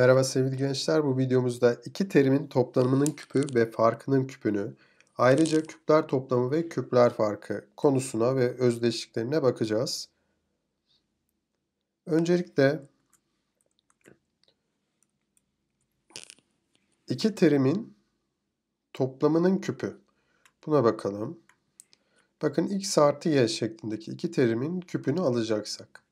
Merhaba sevgili gençler. Bu videomuzda iki terimin toplamının küpü ve farkının küpünü, ayrıca küpler toplamı ve küpler farkı konusuna ve özdeşliklerine bakacağız. Öncelikle iki terimin toplamının küpü. Buna bakalım. Bakın x artı y şeklindeki iki terimin küpünü alacaksak.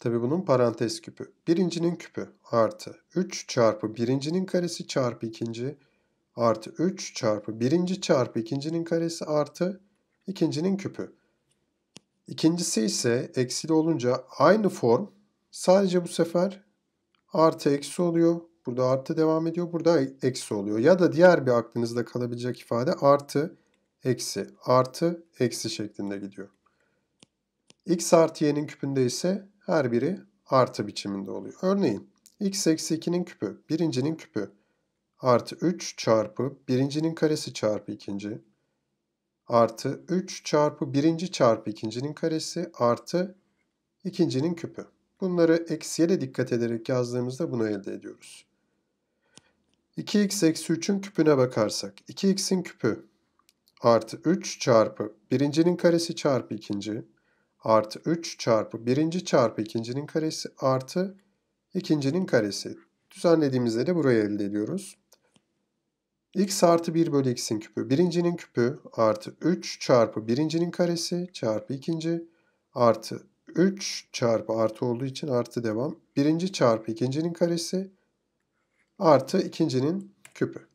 Tabi bunun parantez küpü. Birincinin küpü artı 3 çarpı birincinin karesi çarpı ikinci artı 3 çarpı birinci çarpı ikincinin karesi artı ikincinin küpü. İkincisi ise eksili olunca aynı form sadece bu sefer artı eksi oluyor. Burada artı devam ediyor. Burada eksi oluyor. Ya da diğer bir aklınızda kalabilecek ifade artı eksi artı eksi şeklinde gidiyor. x artı y'nin küpünde ise her biri artı biçiminde oluyor. Örneğin x eksi 2'nin küpü birincinin küpü artı 3 çarpı birincinin karesi çarpı ikinci artı 3 çarpı birinci çarpı ikincinin karesi artı ikincinin küpü. Bunları eksiye de dikkat ederek yazdığımızda bunu elde ediyoruz. 2x eksi 3'ün küpüne bakarsak 2x'in küpü artı 3 çarpı birincinin karesi çarpı ikinci artı 3 çarpı birinci çarpı ikincinin karesi artı ikincinin karesi. Düzenlediğimizde de burayı elde ediyoruz. x artı 1 bölü x'in küpü birincinin küpü artı 3 çarpı birincinin karesi çarpı ikinci artı 3 çarpı artı olduğu için artı devam. Birinci çarpı ikincinin karesi artı ikincinin küpü.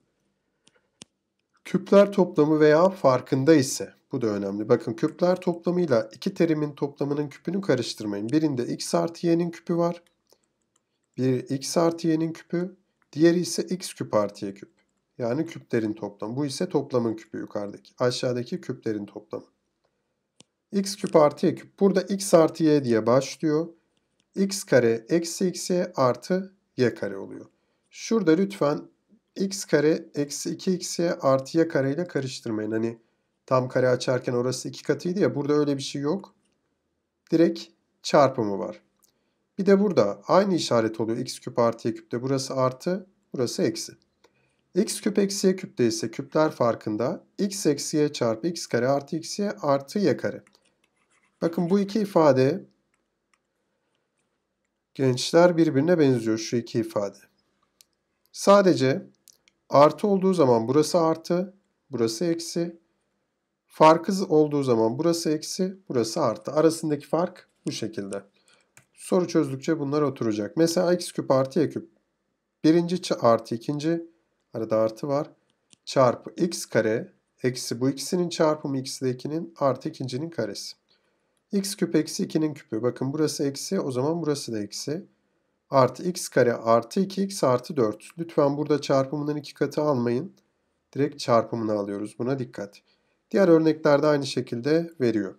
Küpler toplamı veya farkında ise bu da önemli. Bakın küpler toplamıyla iki terimin toplamının küpünü karıştırmayın. Birinde x artı y'nin küpü var. Bir x artı y'nin küpü. Diğeri ise x küp artı y küp. Yani küplerin toplamı. Bu ise toplamın küpü yukarıdaki. Aşağıdaki küplerin toplamı. x küp artı y küp. Burada x artı y diye başlıyor. x kare eksi x y artı y kare oluyor. Şurada lütfen x kare eksi 2 x y artı y kare ile karıştırmayın. Hani Tam kare açarken orası iki katıydı ya. Burada öyle bir şey yok. Direkt çarpımı var. Bir de burada aynı işaret oluyor. X küp artı Y küpte. Burası artı, burası eksi. X küp eksi Y küpte ise küpler farkında. X eksi Y çarpı X kare artı X Y artı Y kare. Bakın bu iki ifade gençler birbirine benziyor şu iki ifade. Sadece artı olduğu zaman burası artı, burası eksi. Farkı olduğu zaman burası eksi, burası artı. Arasındaki fark bu şekilde. Soru çözdükçe bunlar oturacak. Mesela x küp artı y küp. Birinci artı ikinci. Arada artı var. Çarpı x kare eksi bu ikisinin çarpımı x x'de 2'nin artı ikincinin karesi. x küp eksi 2'nin küpü. Bakın burası eksi o zaman burası da eksi. Artı x kare artı 2x artı 4. Lütfen burada çarpımının iki katı almayın. Direkt çarpımını alıyoruz. Buna dikkat. Diğer örneklerde aynı şekilde veriyor.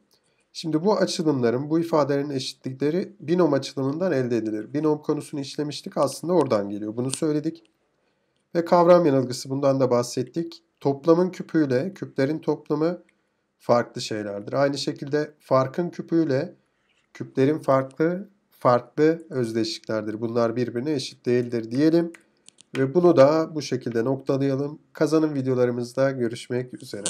Şimdi bu açılımların, bu ifadelerin eşitlikleri binom açılımından elde edilir. Binom konusunu işlemiştik aslında oradan geliyor. Bunu söyledik. Ve kavram yanılgısı bundan da bahsettik. Toplamın küpüyle küplerin toplamı farklı şeylerdir. Aynı şekilde farkın küpüyle küplerin farklı farklı özdeşliklerdir. Bunlar birbirine eşit değildir diyelim ve bunu da bu şekilde noktalayalım. Kazanın videolarımızda görüşmek üzere.